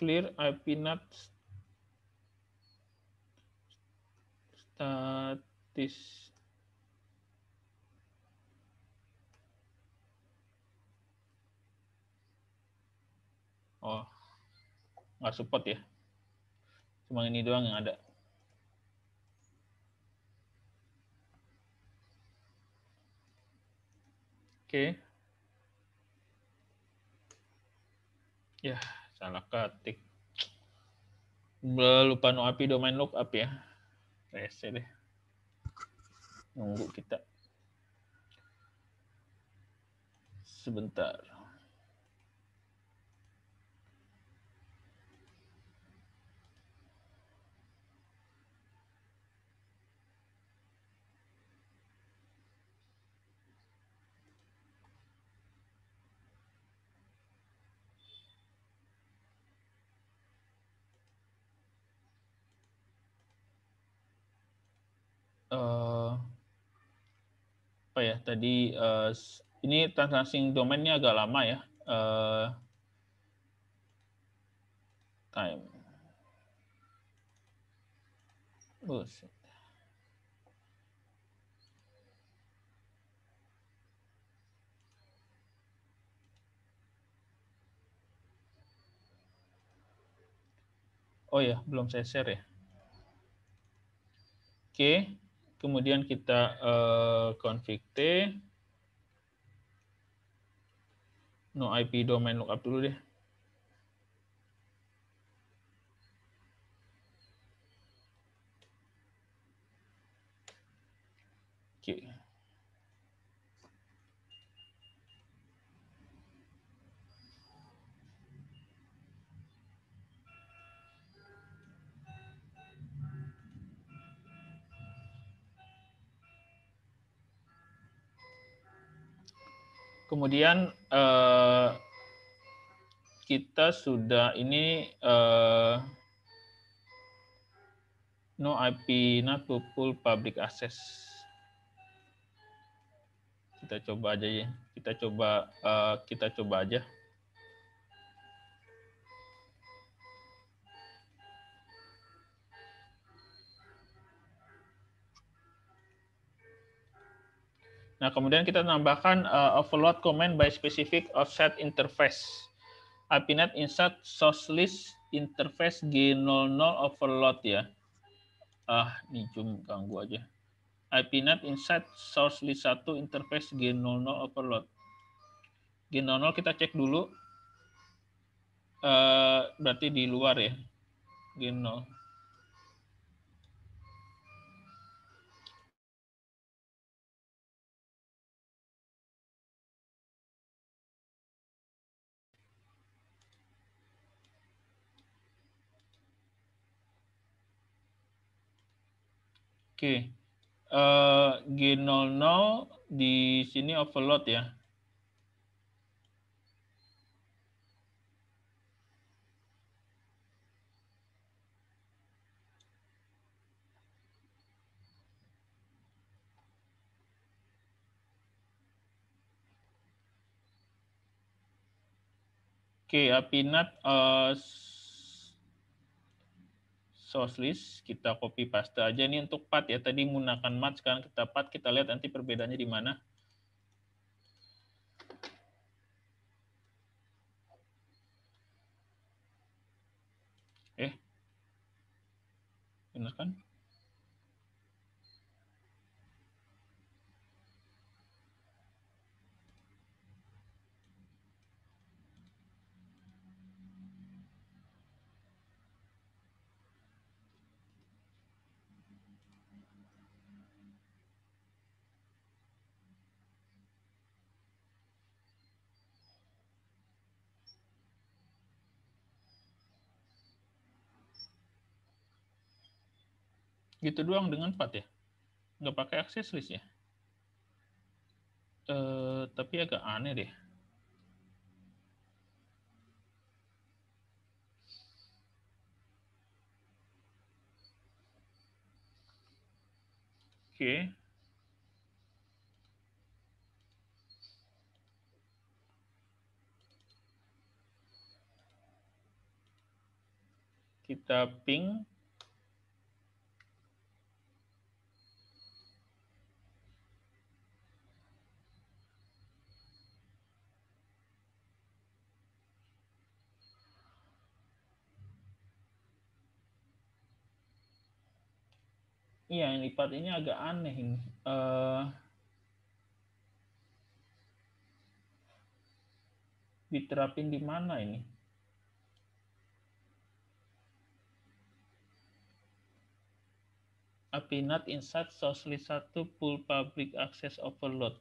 Clear IP not statis Oh, nggak support ya? Cuma ini doang yang ada. Oke. Okay. Ya, salah ketik. Lupa no API domain lookup ya. Rese deh. Nunggu kita. Sebentar. uh, apa ya tadi uh, ini transaksi domainnya agak lama ya. Uh, time. Oh, Oh ya, belum saya share ya. Oke. Okay kemudian kita uh, config T, no IP domain lookup dulu deh. kemudian uh, kita sudah ini uh, no IP not full public access. Kita coba aja ya. Kita coba uh, kita coba aja. Nah, kemudian kita tambahkan uh, overload command by specific offset interface. APINET insert source list interface G00 overload ya. Ah, ini cuma ganggu aja. APINET insert source list 1 interface G00 overload. G00 kita cek dulu. Uh, berarti di luar ya. G0. Oke. Okay. Uh, G00 di sini overload ya. Oke, okay, Apinat uh, source list, kita copy paste aja ini untuk part ya. Tadi menggunakan mat, sekarang kita part, kita lihat nanti perbedaannya di mana. Gitu doang dengan 4 ya? Nggak pakai akses list ya? Uh, tapi agak aneh deh. Oke. Okay. Kita ping Iya, yang lipat ini agak aneh ini. Uh, diterapin di mana ini? Apinat inside, Sosli satu pull Public Access Overload.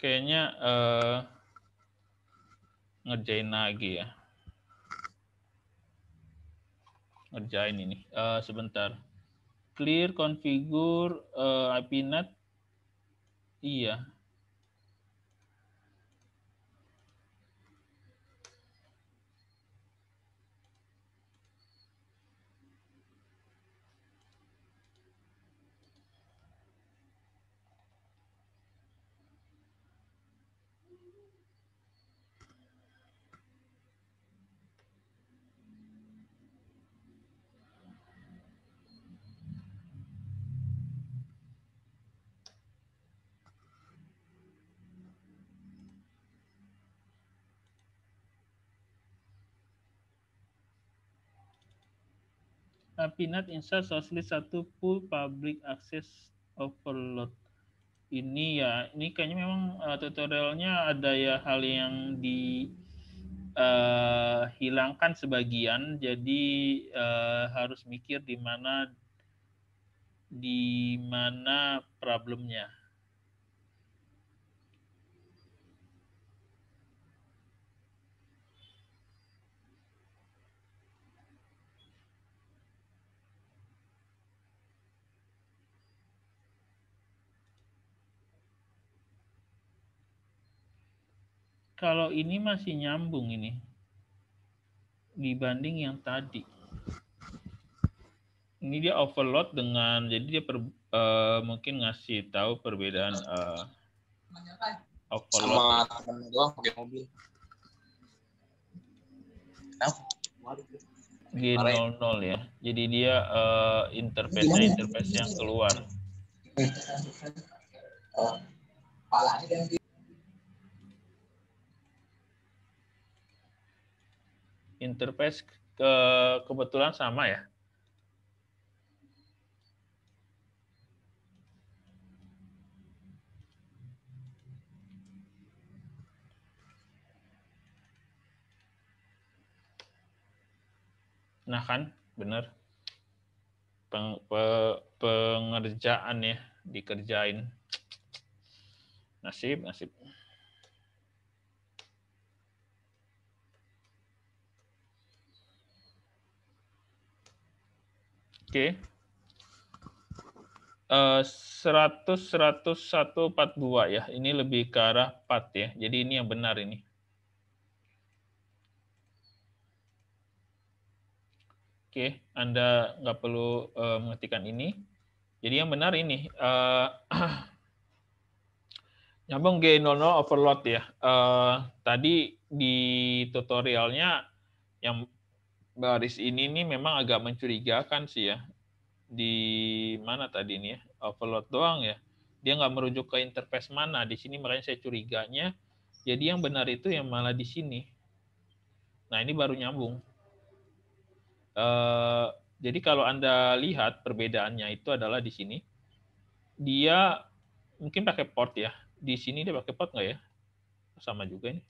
kayaknya uh, ngerjain lagi ya. Ngerjain ini. Uh, sebentar. Clear configure uh, eh, IPNet. Iya, Pinat Insya sosli satu full Public Access Overload. Ini ya, ini kayaknya memang uh, tutorialnya ada ya hal yang di uh, hilangkan sebagian, jadi uh, harus mikir di mana di mana problemnya. kalau ini masih nyambung ini dibanding yang tadi. Ini dia overload dengan jadi dia per, uh, mungkin ngasih tahu perbedaan uh, overload G00 ya. ya. Jadi dia uh, eh, interface interface yang keluar. Oh. interface ke kebetulan sama ya. Nah kan, benar. Peng, pe, pengerjaan ya, dikerjain. Nasib, nasib. Oke. Okay. Uh, 100, 101, 42 ya. Ini lebih ke arah 4 ya. Jadi ini yang benar ini. Oke, okay. Anda nggak perlu uh, mengetikkan ini. Jadi yang benar ini. Uh, [clears throat] nyambung G00 overload ya. Uh, tadi di tutorialnya yang baris ini nih memang agak mencurigakan sih ya. Di mana tadi ini ya? Overload doang ya. Dia nggak merujuk ke interface mana. Di sini makanya saya curiganya. Jadi yang benar itu yang malah di sini. Nah ini baru nyambung. Uh, jadi kalau Anda lihat perbedaannya itu adalah di sini. Dia mungkin pakai port ya. Di sini dia pakai port nggak ya? Sama juga ini.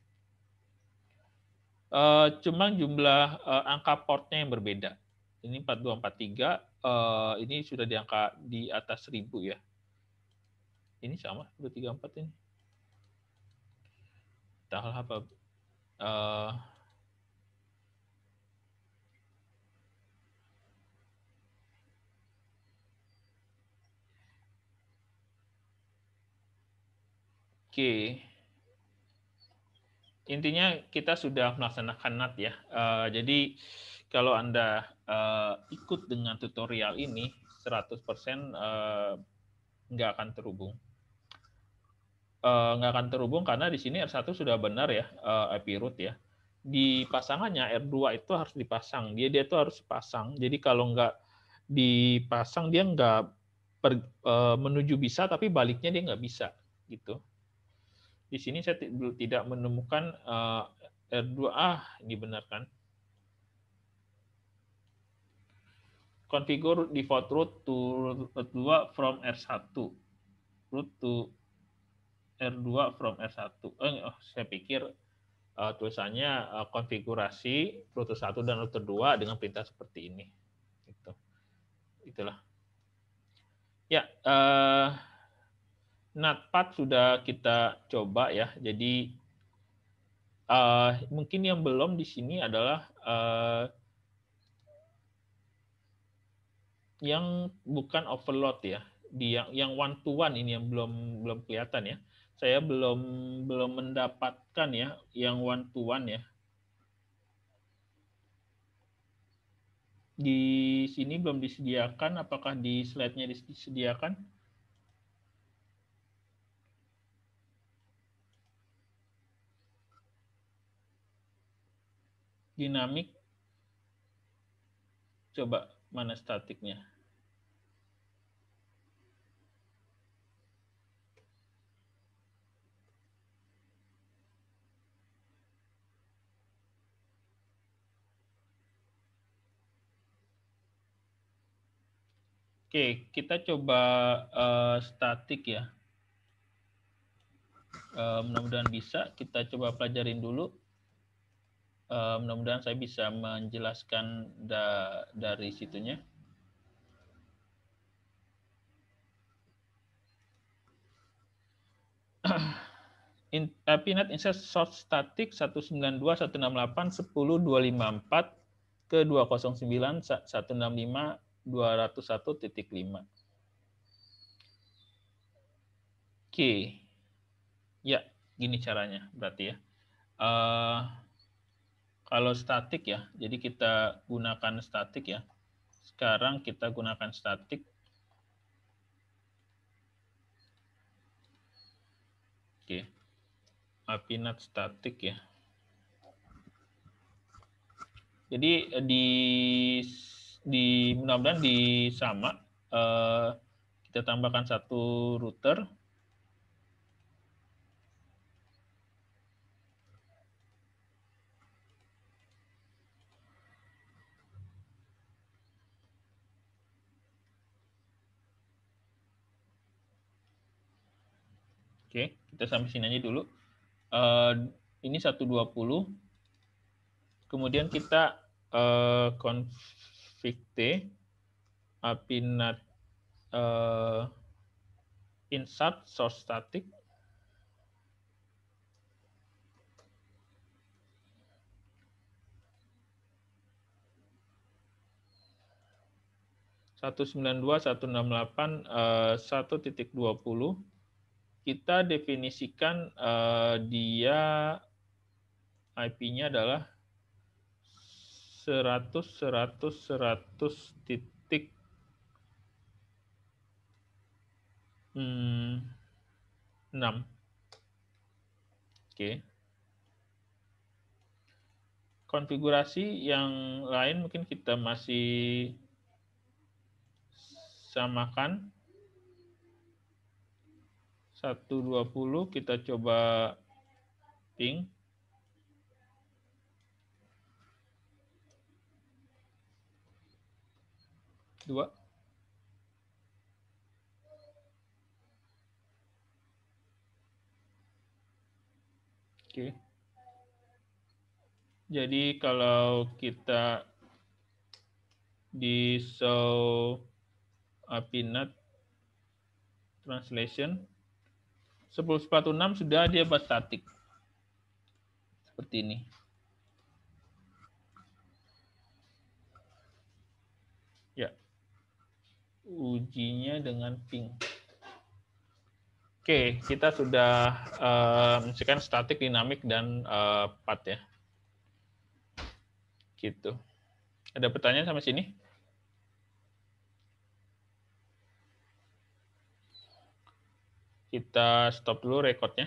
Uh, cuman jumlah uh, angka portnya yang berbeda. Ini 4243, uh, eh, ini sudah di angka di atas 1000 ya. Ini sama, 234 ini. Tahal apa? Uh, Oke. Okay intinya kita sudah melaksanakan NAT ya. Uh, jadi kalau Anda uh, ikut dengan tutorial ini 100% uh, eh, nggak akan terhubung. Uh, nggak akan terhubung karena di sini R1 sudah benar ya, uh, IP root ya. Di pasangannya R2 itu harus dipasang. Dia dia itu harus pasang. Jadi kalau nggak dipasang dia nggak per, uh, menuju bisa tapi baliknya dia nggak bisa gitu. Di sini saya tidak menemukan uh, eh, R2A dibenarkan. Configure default root to root 2 from R1. Root to R2 from R1. Eh, oh, saya pikir uh, tulisannya uh, konfigurasi root 1 dan root 2 dengan perintah seperti ini. Itu. Itulah. Ya, uh, notepad sudah kita coba ya. Jadi uh, mungkin yang belum di sini adalah uh, yang bukan overload ya. Di yang yang one to one ini yang belum belum kelihatan ya. Saya belum belum mendapatkan ya yang one to one ya. Di sini belum disediakan apakah di slide-nya disediakan? dinamik coba mana statiknya Oke, kita coba uh, statik ya. Uh, Mudah-mudahan bisa. Kita coba pelajarin dulu. Uh, mudah-mudahan saya bisa menjelaskan da dari situnya. [clears throat] In, uh, eh, Pinet insert short static 192, 168, 10, 254 ke 209, 165, 201.5. Oke. Okay. Ya, gini caranya berarti ya. Uh, kalau statik ya, jadi kita gunakan statik ya. Sekarang kita gunakan statik. Oke. Apinat statik ya. Jadi eh, di di mudah-mudahan di sama eh, kita tambahkan satu router Oke, kita sampai sini aja dulu. Uh, ini 120. Kemudian kita uh, eh, config T apinat uh, insert source static satu sembilan dua satu enam delapan satu titik dua puluh kita definisikan uh, dia IP-nya adalah 100 100 100 titik hmm, 6. Oke. Okay. Konfigurasi yang lain mungkin kita masih samakan 120 kita coba ping. Dua. Oke. Jadi kalau kita di show apinat translation 10 sepatu 6 sudah dia buat statik. Seperti ini. Ya. Ujinya dengan pink. Oke, kita sudah uh, eh, menunjukkan statik, dinamik, dan uh, ya. Gitu. Ada pertanyaan sama sini? kita stop dulu rekodnya.